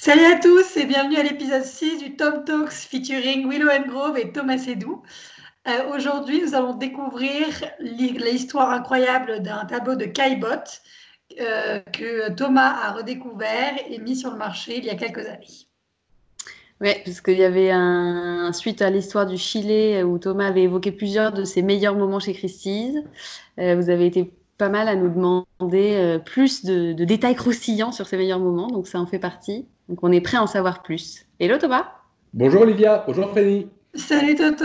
Salut à tous et bienvenue à l'épisode 6 du Tom Talks featuring Willow Grove et Thomas Edou. Euh, aujourd'hui, nous allons découvrir l'histoire incroyable d'un tableau de Caillebotte euh, que Thomas a redécouvert et mis sur le marché il y a quelques années. Oui, parce qu'il y avait un suite à l'histoire du Chili euh, où Thomas avait évoqué plusieurs de ses meilleurs moments chez Christie's. vous avez été pas mal à nous demander plus de, de détails croustillants sur ses meilleurs moments, donc ça en fait partie. Donc on est prêt à en savoir plus. Hello Thomas Bonjour Olivia, bonjour Fanny. Salut Toto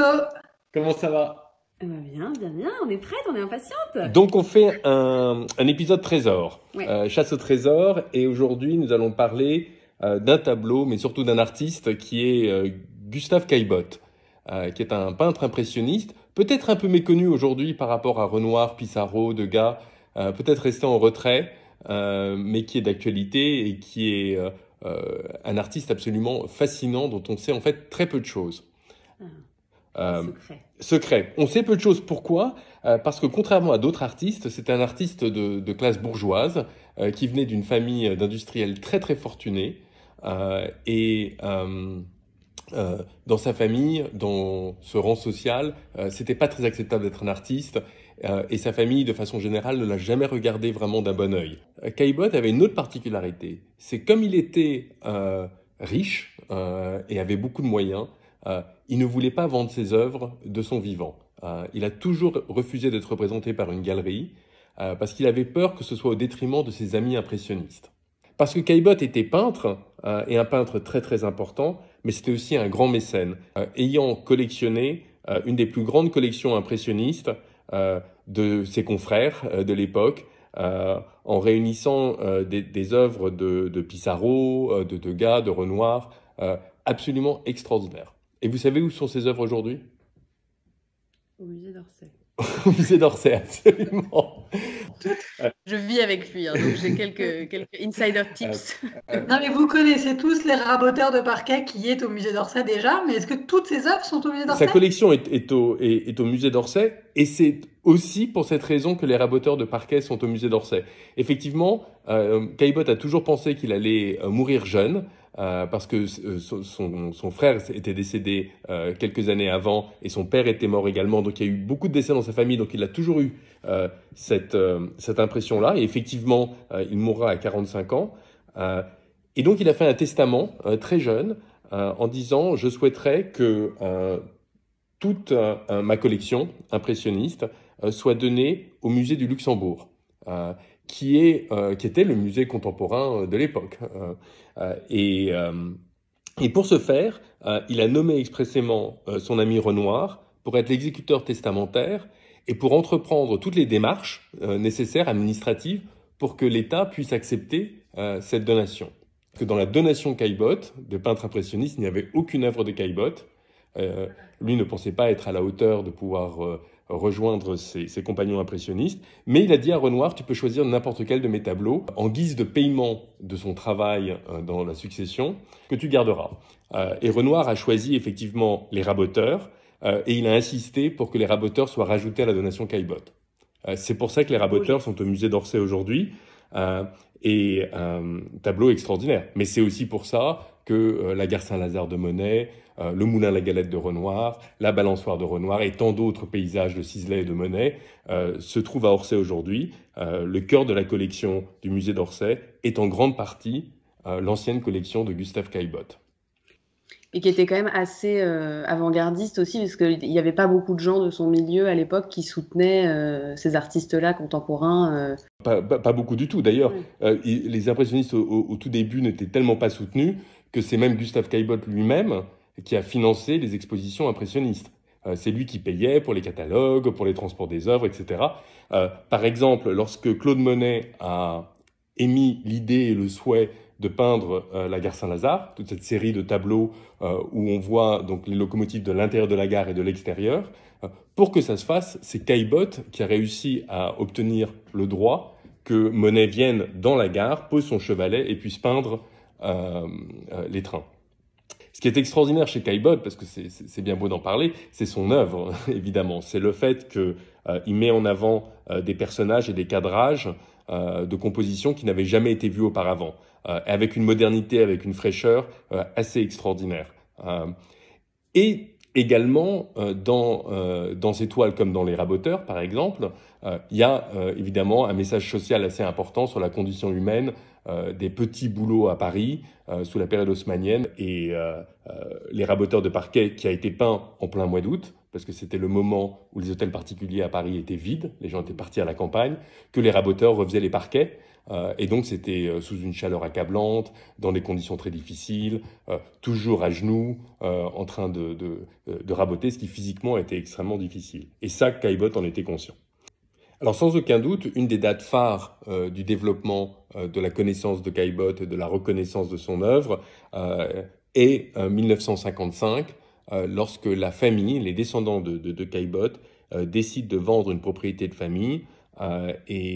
Comment ça va eh ben, Bien, bien, bien, on est prête, on est impatiente. Donc on fait un, épisode trésor, euh, chasse au trésor, et aujourd'hui nous allons parler euh, d'un tableau, mais surtout d'un artiste qui est euh, Gustave Caillebotte, qui est un peintre impressionniste, peut-être un peu méconnu aujourd'hui par rapport à Renoir, Pissarro, Degas, peut-être resté en retrait, mais qui est d'actualité et qui est euh, un artiste absolument fascinant dont on sait en fait très peu de choses. Ah, euh, secret. On sait peu de choses. Pourquoi euh, Parce que contrairement à d'autres artistes, c'est un artiste de, classe bourgeoise qui venait d'une famille d'industriels très très fortunés. et dans sa famille, dans ce rang social, c'était pas très acceptable d'être un artiste. Euh, et sa famille, de façon générale, ne l'a jamais regardé vraiment d'un bon œil. Euh, Caillebotte avait une autre particularité, c'est comme il était euh, riche et avait beaucoup de moyens, il ne voulait pas vendre ses œuvres de son vivant. il a toujours refusé d'être représenté par une galerie parce qu'il avait peur que ce soit au détriment de ses amis impressionnistes. Parce que Caillebotte était peintre, et un peintre très très important, mais c'était aussi un grand mécène, ayant collectionné une des plus grandes collections impressionnistes, euh, de ses confrères euh, de l'époque, euh, en réunissant des, œuvres de, de Pissarro, de Degas, de Renoir, absolument extraordinaires. Et vous savez où sont ces œuvres aujourd'hui Au musée d'Orsay. Au musée d'Orsay, absolument. Je vis avec lui, hein, donc j'ai quelques, quelques insider tips. Euh, euh, non, mais vous connaissez tous les raboteurs de parquet qui est au musée d'Orsay déjà, mais est-ce que toutes ces œuvres sont au musée d'Orsay Sa collection est, au, musée d'Orsay, et c'est aussi pour cette raison que les raboteurs de parquet sont au musée d'Orsay. Effectivement, euh, Caillebotte a toujours pensé qu'il allait euh, mourir jeune. Euh, parce que euh, son, frère était décédé euh, quelques années avant et son père était mort également. Donc il y a eu beaucoup de décès dans sa famille, donc il a toujours eu cette, cette impression-là. Et effectivement, il mourra à 45 ans. et donc il a fait un testament très jeune en disant, je souhaiterais que toute ma collection impressionniste soit donnée au musée du Luxembourg qui, est, euh, qui était le musée contemporain euh, de l'époque. Euh, et, pour ce faire, il a nommé expressément son ami Renoir pour être l'exécuteur testamentaire et pour entreprendre toutes les démarches nécessaires administratives pour que l'État puisse accepter cette donation. Que dans la donation Caillebotte, de peintre impressionniste, il n'y avait aucune œuvre de Caillebotte. lui ne pensait pas être à la hauteur de pouvoir rejoindre ses, compagnons impressionnistes. Mais il a dit à Renoir, tu peux choisir n'importe quel de mes tableaux en guise de paiement de son travail euh, dans la succession que tu garderas. Euh, et Renoir a choisi effectivement les raboteurs euh, et il a insisté pour que les raboteurs soient rajoutés à la donation Caillebotte. c'est pour ça que les raboteurs sont au musée d'Orsay aujourd'hui et un euh, tableau extraordinaire. Mais c'est aussi pour ça que euh, la gare Saint-Lazare de Monet, euh, le moulin La Galette de Renoir, la balançoire de Renoir et tant d'autres paysages de Sisley et de Monet se trouvent à Orsay aujourd'hui. le cœur de la collection du musée d'Orsay est en grande partie l'ancienne collection de Gustave Caillebotte et qui était quand même assez euh, avant-gardiste aussi, parce qu'il n'y avait pas beaucoup de gens de son milieu à l'époque qui soutenaient euh, ces artistes-là contemporains. Euh. Pas, beaucoup du tout, d'ailleurs. les impressionnistes, au, au tout début, n'étaient tellement pas soutenus que c'est même Gustave Caillebotte lui-même qui a financé les expositions impressionnistes. C'est lui qui payait pour les catalogues, pour les transports des œuvres, etc. par exemple, lorsque Claude Monet a émis l'idée et le souhait de peindre euh, la gare Saint-Lazare, toute cette série de tableaux euh, où on voit donc les locomotives de l'intérieur de la gare et de l'extérieur. Euh, pour que ça se fasse, c'est Caillebotte qui a réussi à obtenir le droit que Monet vienne dans la gare, pose son chevalet et puisse peindre les trains. Ce qui est extraordinaire chez Caillebotte, parce que c'est bien beau d'en parler, c'est son œuvre, évidemment. C'est le fait qu'il met en avant des personnages et des cadrages euh, de composition qui n'avait jamais été vue auparavant, euh, avec une modernité, avec une fraîcheur euh, assez extraordinaire. et également, dans, dans ces toiles comme dans Les Raboteurs, par exemple, il y a évidemment un message social assez important sur la condition humaine des petits boulots à Paris sous la période haussmanienne et Les Raboteurs de Parquet qui a été peint en plein mois d'août parce que c'était le moment où les hôtels particuliers à Paris étaient vides, les gens étaient partis à la campagne, que les raboteurs refaisaient les parquets. Euh, et donc c'était euh, sous une chaleur accablante, dans des conditions très difficiles, euh, toujours à genoux, en train de, de, de, raboter, ce qui physiquement était extrêmement difficile. Et ça, Caillebotte en était conscient. Alors sans aucun doute, une des dates phares du développement de la connaissance de Caillebotte et de la reconnaissance de son œuvre est 1955, euh, lorsque la famille, les descendants de, de, de Caillebotte, euh, décident de vendre une propriété de famille euh, et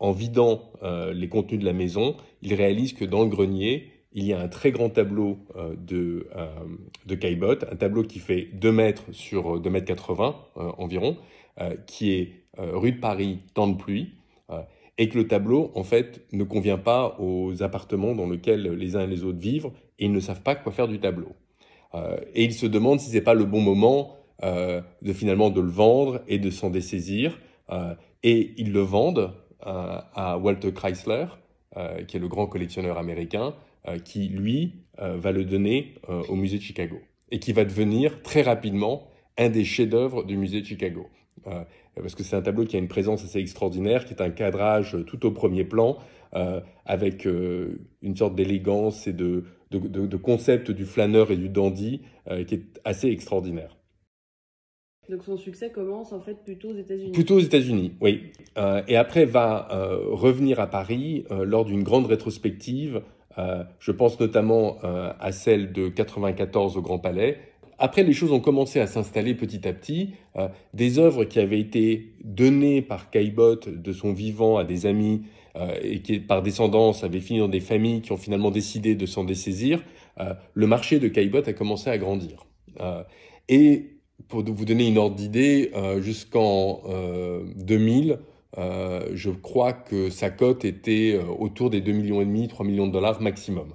en vidant les contenus de la maison, ils réalisent que dans le grenier, il y a un très grand tableau de, de Caillebotte, un tableau qui fait 2 mètres sur 2 mètres 80 environ, qui est rue de Paris, temps de pluie, et que le tableau, en fait, ne convient pas aux appartements dans lesquels les uns et les autres vivent, et ils ne savent pas quoi faire du tableau. Euh, et il se demande si ce n'est pas le bon moment euh, de finalement de le vendre et de s'en dessaisir. Euh, et il le vendent à Walter Chrysler, qui est le grand collectionneur américain, qui lui va le donner au musée de Chicago et qui va devenir très rapidement un des chefs-d'œuvre du musée de Chicago. parce que c'est un tableau qui a une présence assez extraordinaire, qui est un cadrage tout au premier plan, euh, avec euh, une sorte d'élégance et de, concept du flâneur et du dandy euh, qui est assez extraordinaire. Donc son succès commence en fait plutôt aux États-Unis. Plutôt aux États-Unis, oui. et après va revenir à Paris lors d'une grande rétrospective. je pense notamment à celle de 94 au Grand Palais, après, les choses ont commencé à s'installer petit à petit. des œuvres qui avaient été données par Caillebotte de son vivant à des amis euh, et qui, par descendance, avait fini dans des familles qui ont finalement décidé de s'en dessaisir, euh, le marché de Caillebotte a commencé à grandir. Euh, et pour vous donner une ordre d'idée, jusqu'en 2000, je crois que sa cote était autour des 2,5 millions et demi, 3 millions de dollars maximum.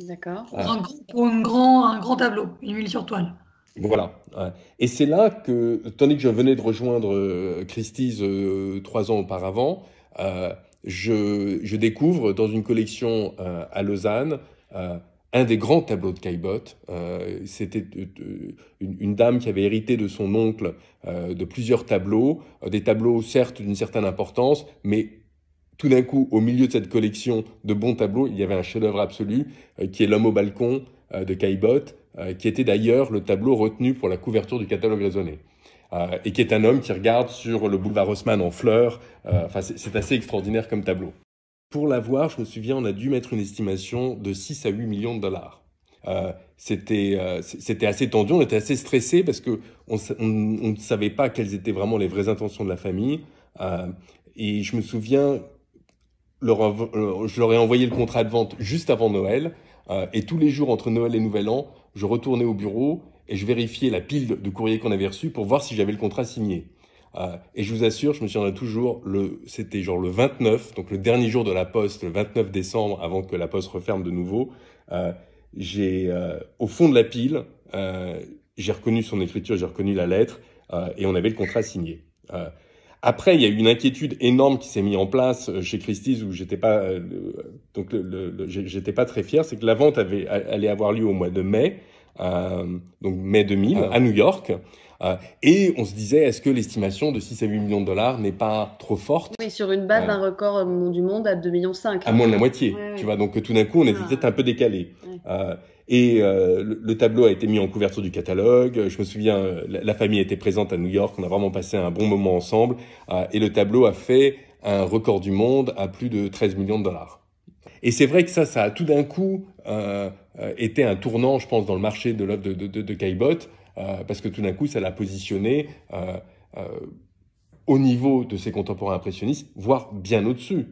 D'accord. Un, un, grand, un grand tableau, une huile sur toile. Voilà. Et c'est là que, tandis que je venais de rejoindre Christie's trois ans auparavant, euh, je, découvre dans une collection euh, à Lausanne euh, un des grands tableaux de Caillebotte. Euh, c'était une, une, dame qui avait hérité de son oncle de plusieurs tableaux, des tableaux certes d'une certaine importance, mais tout d'un coup, au milieu de cette collection de bons tableaux, il y avait un chef-d'œuvre absolu qui est L'homme au balcon de Caillebotte, qui était d'ailleurs le tableau retenu pour la couverture du catalogue raisonné. Euh, et qui est un homme qui regarde sur le boulevard Haussmann en fleurs. Euh, enfin, c'est assez extraordinaire comme tableau. Pour l'avoir, je me souviens, on a dû mettre une estimation de 6 à 8 millions de dollars. Euh, c'était assez tendu, on était assez stressé parce que on, ne savait pas quelles étaient vraiment les vraies intentions de la famille. et je me souviens, je leur ai envoyé le contrat de vente juste avant Noël. et tous les jours entre Noël et Nouvel An, je retournais au bureau et je vérifiais la pile de courrier qu'on avait reçu pour voir si j'avais le contrat signé. Euh, et je vous assure, je me souviens toujours, le, c'était genre le 29, donc le dernier jour de la poste, le 29 décembre, avant que la poste referme de nouveau. Euh, j'ai, euh, au fond de la pile, euh, j'ai reconnu son écriture, j'ai reconnu la lettre, euh, et on avait le contrat signé. après, il y a eu une inquiétude énorme qui s'est mise en place chez Christie's où j'étais pas, donc le, j'étais pas très fier, c'est que la vente avait, allait avoir lieu au mois de mai. Euh, donc mai 2000, ah. à New York. Euh, et on se disait, est-ce que l'estimation de 6 à 8 millions de dollars n'est pas trop forte Oui, sur une base d'un record du monde à 2,5 millions. À moins de la moitié, tu vois. Donc tout d'un coup, on était ah. peut-être un peu décalé. Euh, et le, tableau a été mis en couverture du catalogue. Je me souviens, la, la, famille était présente à New York. On a vraiment passé un bon moment ensemble. et le tableau a fait un record du monde à plus de 13 millions de dollars. Et c'est vrai que ça, ça a tout d'un coup euh, euh, était un tournant, je pense, dans le marché de l'œuvre de, de, euh, parce que tout d'un coup, ça l'a positionné au niveau de ses contemporains impressionnistes, voire bien au-dessus.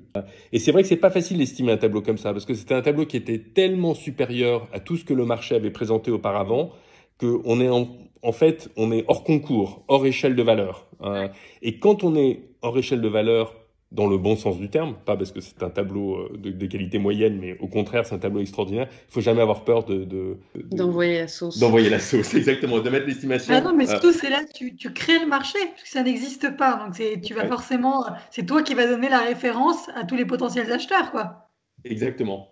Et c'est vrai que c'est pas facile d'estimer un tableau comme ça, parce que c'était un tableau qui était tellement supérieur à tout ce que le marché avait présenté auparavant, qu'on est en, fait, on est hors concours, hors échelle de valeur. Hein. Et quand on est hors échelle de valeur dans le bon sens du terme, pas parce que c'est un tableau euh, de, qualité moyenne, mais au contraire, c'est un tableau extraordinaire. Il faut jamais avoir peur de... d'envoyer la sauce. D'envoyer la sauce, exactement, de mettre l'estimation. Ah non, mais euh, surtout, c'est là, tu, tu crées le marché, parce que ça n'existe pas. Donc, c'est, tu vas forcément... C'est toi qui vas donner la référence à tous les potentiels acheteurs, quoi. Exactement.